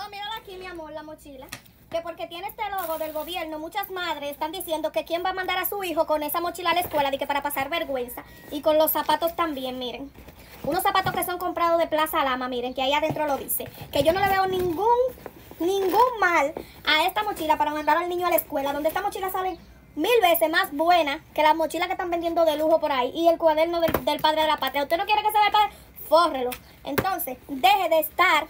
Oh, mírala aquí, mi amor, la mochila. Que porque tiene este logo del gobierno, muchas madres están diciendo que quién va a mandar a su hijo con esa mochila a la escuela, de que para pasar vergüenza. Y con los zapatos también, miren. Unos zapatos que son comprados de Plaza Lama, miren, que ahí adentro lo dice. Que yo no le veo ningún, ningún mal a esta mochila para mandar al niño a la escuela, donde esta mochila sale mil veces más buena que las mochilas que están vendiendo de lujo por ahí y el cuaderno del, del padre de la patria. ¿Usted no quiere que se vea el padre? Fórrelo. Entonces, deje de estar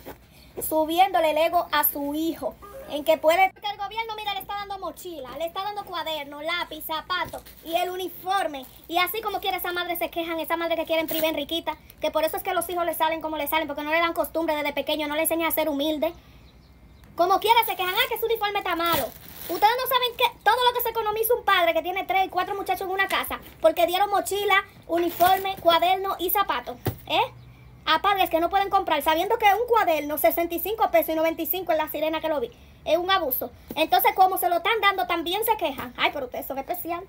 subiéndole el ego a su hijo. En que puede... Porque el gobierno, mira, le está dando mochila, le está dando cuaderno, lápiz, zapato y el uniforme. Y así como quiere esa madre se quejan, esa madre que quieren priven riquita, que por eso es que los hijos le salen como le salen, porque no le dan costumbre desde pequeño, no le enseñan a ser humilde. Como quiera se quejan, ah, que su uniforme está malo. Ustedes no saben que todo lo que se economiza un padre que tiene tres y cuatro muchachos en una casa, porque dieron mochila, uniforme, cuaderno y zapato, ¿eh? a padres que no pueden comprar, sabiendo que un cuaderno, 65 pesos y 95 en la sirena que lo vi, es un abuso. Entonces, como se lo están dando, también se quejan. Ay, pero ustedes son especial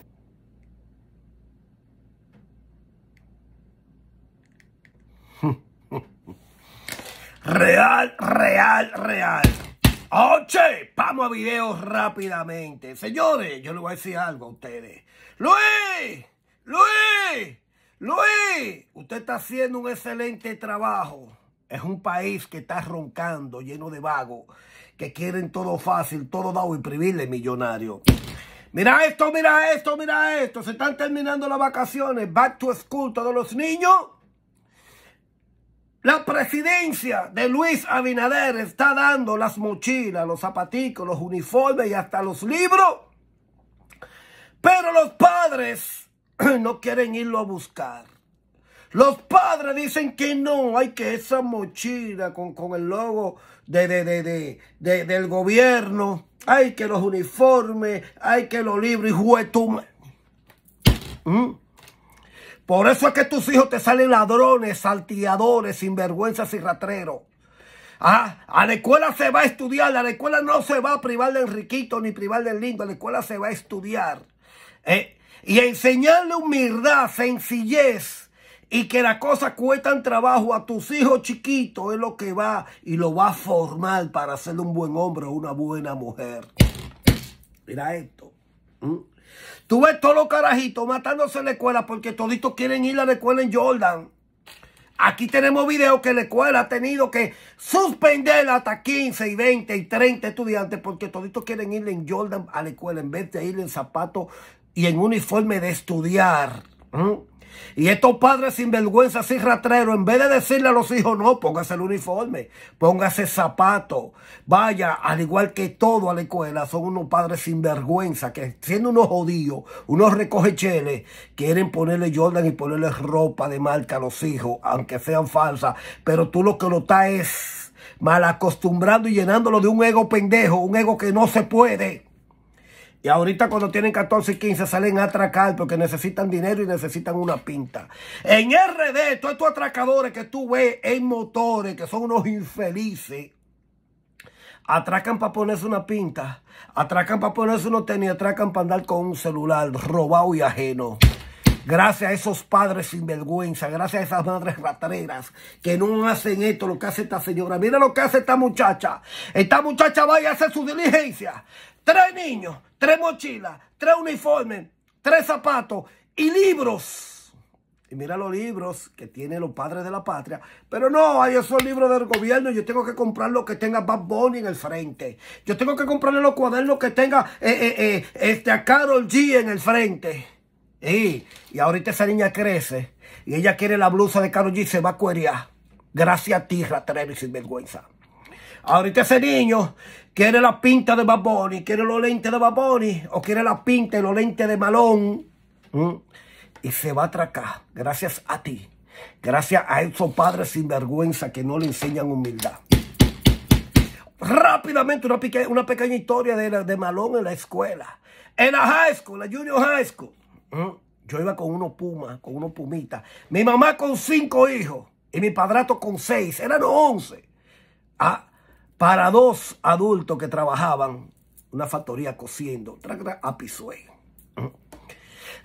Real, real, real. Oche, vamos a videos rápidamente. Señores, yo les voy a decir algo a ustedes. Luis, Luis. Luis, usted está haciendo un excelente trabajo. Es un país que está roncando, lleno de vagos, que quieren todo fácil, todo dado y privilegio millonario. Mira esto, mira esto, mira esto. Se están terminando las vacaciones. Back to school, todos los niños. La presidencia de Luis Abinader está dando las mochilas, los zapatitos, los uniformes y hasta los libros. Pero los padres no quieren irlo a buscar. Los padres dicen que no, hay que esa mochila con, el logo de, de, de, de, del gobierno, hay que los uniformes, hay que los libros y juguetumes. ¿Mm? Por eso es que tus hijos te salen ladrones, salteadores, sinvergüenzas y ratreros. Ah, a la escuela se va a estudiar, a la escuela no se va a privar del riquito ni privar del lindo, a la escuela se va a estudiar. Eh, y enseñarle humildad, sencillez y que las cosas cuestan trabajo a tus hijos chiquitos es lo que va y lo va a formar para ser un buen hombre o una buena mujer. Mira esto. Tú ves todos los carajitos matándose en la escuela porque toditos quieren ir a la escuela en Jordan. Aquí tenemos videos que la escuela ha tenido que suspender hasta 15 y 20 y 30 estudiantes porque toditos quieren ir en Jordan a la escuela en vez de ir en zapatos y en uniforme de estudiar. Y estos padres vergüenza y ratreros, en vez de decirle a los hijos, no, póngase el uniforme, póngase zapato, vaya, al igual que todo a la escuela, son unos padres vergüenza que siendo unos jodidos, unos recogecheles, quieren ponerle Jordan y ponerle ropa de marca a los hijos, aunque sean falsas, pero tú lo que lo estás es mal acostumbrando y llenándolo de un ego pendejo, un ego que no se puede. Y ahorita cuando tienen 14 y 15 salen a atracar porque necesitan dinero y necesitan una pinta. En RD, todos estos atracadores que tú ves en motores, que son unos infelices, atracan para ponerse una pinta, atracan para ponerse unos tenis, atracan para andar con un celular robado y ajeno. Gracias a esos padres sin vergüenza, gracias a esas madres rateras que no hacen esto, lo que hace esta señora. Mira lo que hace esta muchacha. Esta muchacha va a hacer su diligencia. Tres niños, tres mochilas, tres uniformes, tres zapatos y libros. Y mira los libros que tienen los padres de la patria. Pero no, hay esos libros del gobierno. Yo tengo que comprar lo que tenga Bad Bunny en el frente. Yo tengo que comprarle los cuadernos que tenga eh, eh, eh, este, a Carol G en el frente. Y, ahorita esa niña crece y ella quiere la blusa de Carol G se va a cuerear. Gracias a ti, Ratrevi, sin vergüenza. Ahorita ese niño quiere la pinta de Baboni, quiere los lentes de Baboni, o quiere la pinta y los lentes de Malón. Y se va a atracar, gracias a ti. Gracias a esos padres sin vergüenza que no le enseñan humildad. Rápidamente, una, pequeña, una pequeña historia de, de Malón en la escuela. En la high school, la junior high school. ¿Eh? Yo iba con unos pumas, con unos pumitas. Mi mamá con cinco hijos y mi padrato con seis. Eran once. Ah, para dos adultos que trabajaban una factoría cosiendo a pisue. ¿Eh?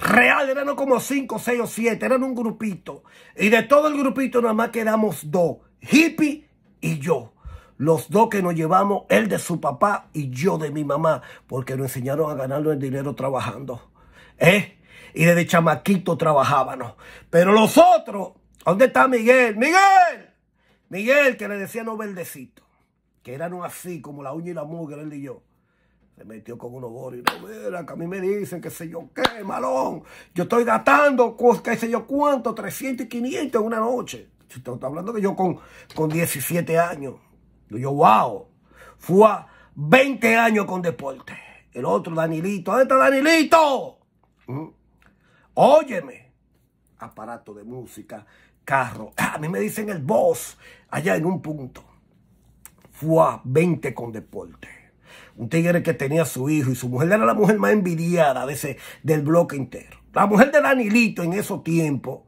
Real eran como cinco, seis o siete. Eran un grupito. Y de todo el grupito nada más quedamos dos. Hippie y yo los dos que nos llevamos, él de su papá y yo de mi mamá, porque nos enseñaron a ganarnos el dinero trabajando. ¿Eh? y desde chamaquito trabajábamos. Pero los otros, ¿dónde está Miguel? ¡Miguel! Miguel, que le decía no verdecito, que eran así como la uña y la mugre, él y yo. Se metió con unos y No, mira, que a mí me dicen que sé yo qué, malón. Yo estoy gastando, qué sé yo cuánto, 300 y 500 en una noche. Usted está hablando que yo con, con 17 años. Yo, wow. Fue a 20 años con deporte. El otro, Danilito. ¿Dónde está Danilito? ¿Mm? Óyeme, aparato de música, carro. Ah, a mí me dicen el boss allá en un punto. Fua, 20 con deporte. Un tigre que tenía su hijo y su mujer era la mujer más envidiada de ese, del bloque entero. La mujer de Danilito en esos tiempos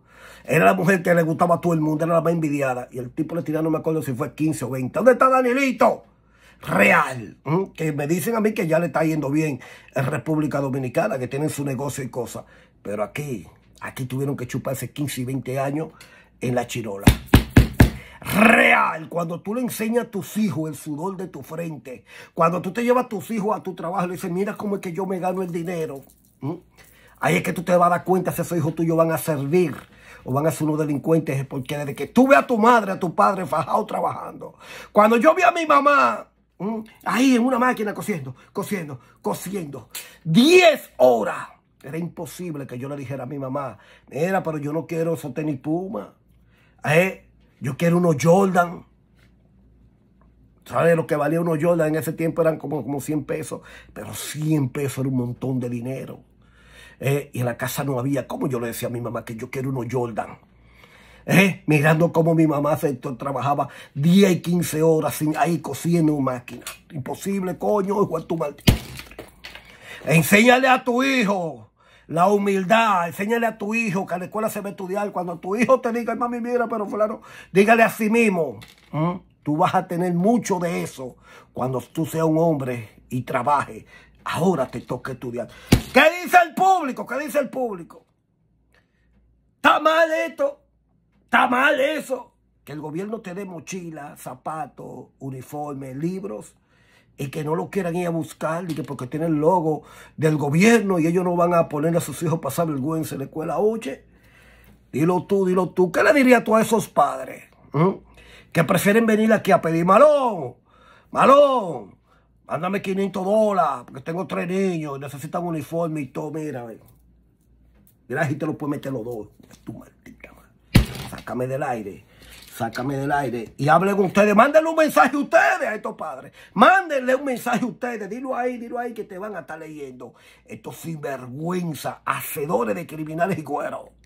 era la mujer que le gustaba a todo el mundo, era la más envidiada. Y el tipo le tiraba, no me acuerdo si fue 15 o 20. ¿Dónde está Danilito? Real. Que me dicen a mí que ya le está yendo bien en República Dominicana, que tienen su negocio y cosas. Pero aquí, aquí tuvieron que chuparse 15 y 20 años en la chirola. Real, cuando tú le enseñas a tus hijos el sudor de tu frente, cuando tú te llevas a tus hijos a tu trabajo y le dices, mira cómo es que yo me gano el dinero, ahí es que tú te vas a dar cuenta si esos hijos tuyos van a servir o van a ser unos delincuentes, porque desde que tú veas a tu madre, a tu padre fajado trabajando, cuando yo vi a mi mamá ahí en una máquina cosiendo, cosiendo, cosiendo, 10 horas. Era imposible que yo le dijera a mi mamá, mira, pero yo no quiero esos tenis Puma. Eh, yo quiero unos Jordan. ¿Sabes lo que valía unos Jordan? En ese tiempo eran como, como 100 pesos. Pero 100 pesos era un montón de dinero. Eh, y en la casa no había. ¿Cómo yo le decía a mi mamá que yo quiero unos Jordan? Eh, mirando cómo mi mamá trabajaba 10 y 15 horas ahí cosiendo una máquina. Imposible, coño, hijo de tu maldito. Enséñale a tu hijo la humildad, enséñale a tu hijo que a la escuela se va a estudiar. Cuando tu hijo te diga, mami, mira, pero fulano, dígale a sí mismo. Mm, tú vas a tener mucho de eso cuando tú seas un hombre y trabaje Ahora te toca estudiar. ¿Qué dice el público? ¿Qué dice el público? ¿Está mal esto? ¿Está mal eso? Que el gobierno te dé mochila, zapatos, uniformes, libros y que no lo quieran ir a buscar y porque tienen el logo del gobierno y ellos no van a poner a sus hijos a pasar vergüenza en la escuela. Oye, dilo tú, dilo tú. ¿Qué le dirías tú a esos padres que prefieren venir aquí a pedir malón? Malón, mándame 500 dólares porque tengo tres niños, necesitan uniforme y todo. Mira, Mira, si te lo puedes meter los dos. Tú maldita madre. Sácame del aire. Sácame del aire y hable con ustedes. Mándenle un mensaje a ustedes a estos padres. Mándenle un mensaje a ustedes. Dilo ahí, dilo ahí que te van a estar leyendo. Estos sinvergüenza, hacedores de criminales y cueros.